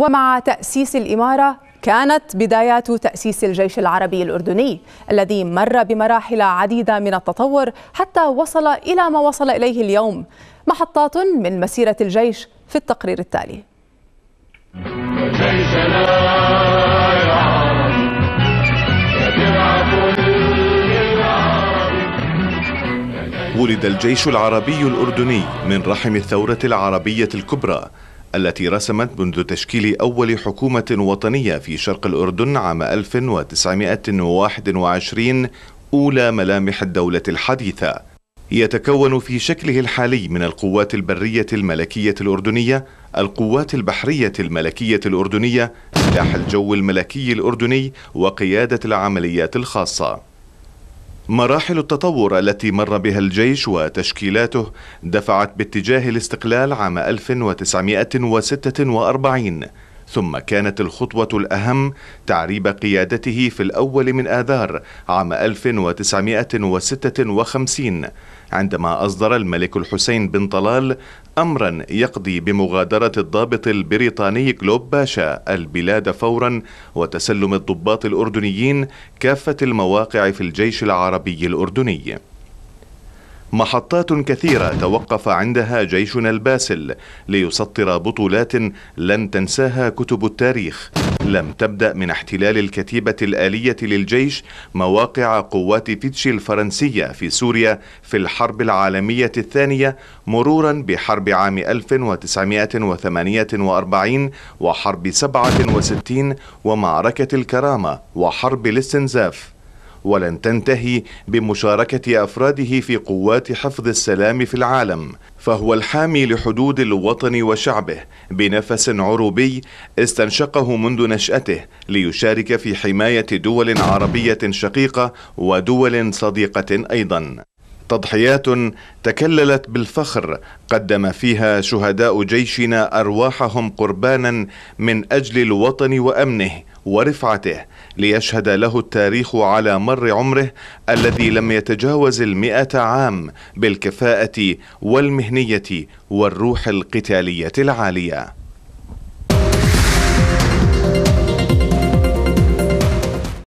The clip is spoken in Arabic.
ومع تأسيس الإمارة كانت بدايات تأسيس الجيش العربي الأردني الذي مر بمراحل عديدة من التطور حتى وصل إلى ما وصل إليه اليوم محطات من مسيرة الجيش في التقرير التالي ولد الجيش العربي الأردني من رحم الثورة العربية الكبرى التي رسمت منذ تشكيل أول حكومة وطنية في شرق الأردن عام 1921 أولى ملامح الدولة الحديثة يتكون في شكله الحالي من القوات البرية الملكية الأردنية القوات البحرية الملكية الأردنية سلاح الجو الملكي الأردني وقيادة العمليات الخاصة مراحل التطور التي مر بها الجيش وتشكيلاته دفعت باتجاه الاستقلال عام 1946 ثم كانت الخطوة الأهم تعريب قيادته في الأول من آذار عام 1956 عندما أصدر الملك الحسين بن طلال أمرا يقضي بمغادرة الضابط البريطاني كلوب باشا البلاد فورا وتسلم الضباط الأردنيين كافة المواقع في الجيش العربي الأردني محطات كثيرة توقف عندها جيشنا الباسل ليسطر بطولات لن تنساها كتب التاريخ لم تبدأ من احتلال الكتيبة الآلية للجيش مواقع قوات فيتشي الفرنسية في سوريا في الحرب العالمية الثانية مرورا بحرب عام 1948 وحرب 67 ومعركة الكرامة وحرب الاستنزاف ولن تنتهي بمشاركة أفراده في قوات حفظ السلام في العالم فهو الحامي لحدود الوطن وشعبه بنفس عروبي استنشقه منذ نشأته ليشارك في حماية دول عربية شقيقة ودول صديقة أيضا تضحيات تكللت بالفخر قدم فيها شهداء جيشنا ارواحهم قربانا من اجل الوطن وامنه ورفعته ليشهد له التاريخ على مر عمره الذي لم يتجاوز المئة عام بالكفاءة والمهنية والروح القتالية العالية